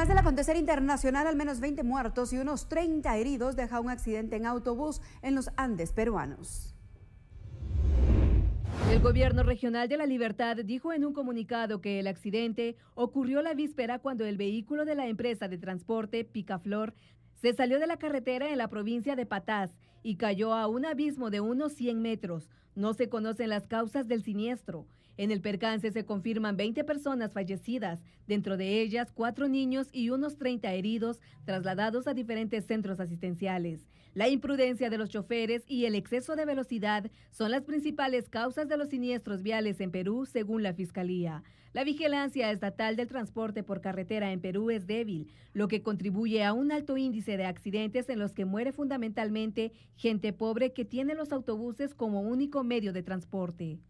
Más del acontecer internacional, al menos 20 muertos y unos 30 heridos deja un accidente en autobús en los Andes peruanos. El gobierno regional de La Libertad dijo en un comunicado que el accidente ocurrió la víspera cuando el vehículo de la empresa de transporte Picaflor se salió de la carretera en la provincia de Patás y cayó a un abismo de unos 100 metros. No se conocen las causas del siniestro. En el percance se confirman 20 personas fallecidas, dentro de ellas cuatro niños y unos 30 heridos trasladados a diferentes centros asistenciales. La imprudencia de los choferes y el exceso de velocidad son las principales causas de los siniestros viales en Perú, según la Fiscalía. La vigilancia estatal del transporte por carretera en Perú es débil, lo que contribuye a un alto índice de accidentes en los que muere fundamentalmente gente pobre que tiene los autobuses como único medio de transporte.